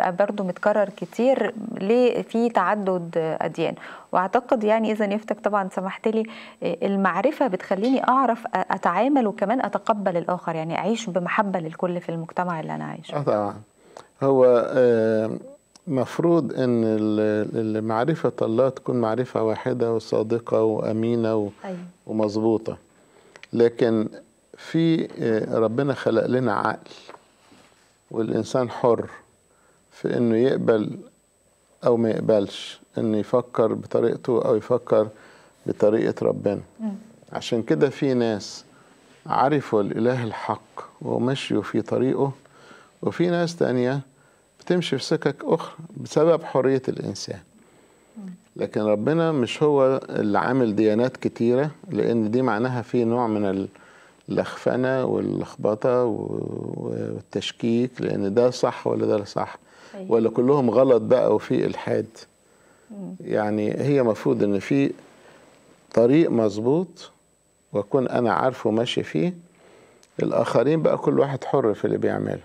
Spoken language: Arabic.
برضه متكرر كتير ليه في تعدد اديان واعتقد يعني اذا يفتك طبعا سمحت لي المعرفه بتخليني اعرف اتعامل وكمان اتقبل الاخر يعني اعيش بمحبه للكل في المجتمع اللي انا عايشه اه طبعا هو آه، مفروض ان المعرفة الله تكون معرفه واحده وصادقه وامينه أيوه. ومظبوطه لكن في آه، ربنا خلق لنا عقل والانسان حر في انه يقبل او ما يقبلش انه يفكر بطريقته او يفكر بطريقه ربنا عشان كده في ناس عرفوا الاله الحق ومشيوا في طريقه وفي ناس تانية بتمشي في سكك اخرى بسبب حريه الانسان لكن ربنا مش هو اللي عامل ديانات كتيره لان دي معناها في نوع من ال الأخفنة واللخبطه والتشكيك لان ده صح ولا ده صح أيوة. ولا كلهم غلط بقى وفي الحاد يعني هي المفروض ان في طريق مظبوط واكون انا عارفه ماشي فيه الاخرين بقى كل واحد حر في اللي بيعمله